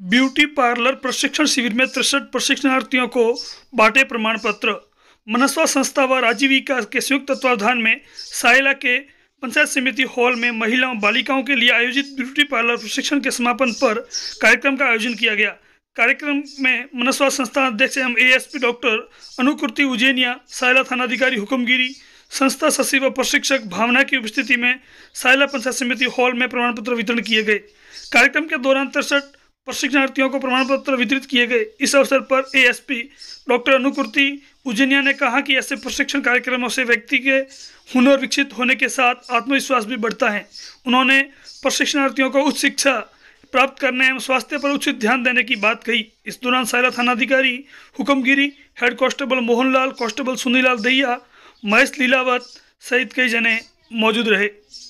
beauty parlour प्रशिक्षण शिविर में तिरसठ प्रशिक्षणार्थियों को बांटे प्रमाण पत्र मनस्वा संस्था व राजीविका के संयुक्त तत्वावधान में सायला के पंचायत समिति हॉल में महिलाओं बालिकाओं के लिए आयोजित ब्यूटी पार्लर प्रशिक्षण के समापन पर कार्यक्रम का आयोजन किया गया कार्यक्रम में मनस्वा संस्थान अध्यक्ष एवं पी डॉक्टर अनुकृति उज्जैनिया सायला थानाधिकारी हुक्मगिरी संस्था सचिव व प्रशिक्षक भावना की उपस्थिति में सायला पंचायत समिति हॉल में प्रमाण पत्र वितरण किए गए कार्यक्रम के दौरान तिरसठ प्रशिक्षणार्थियों को प्रमाण पत्र वितरित किए गए इस अवसर पर एएसपी डॉक्टर अनुकृति उजनिया ने कहा कि ऐसे प्रशिक्षण कार्यक्रमों से व्यक्ति के हुनर विकसित होने के साथ आत्मविश्वास भी बढ़ता है उन्होंने प्रशिक्षणार्थियों को उच्च शिक्षा प्राप्त करने एवं स्वास्थ्य पर उचित ध्यान देने की बात कही इस दौरान सायरा थानाधिकारी Hukmgiri head constable Mohanlal constable Sunilal Dahiya Mahesh Lilawat सहित कई जने मौजूद रहे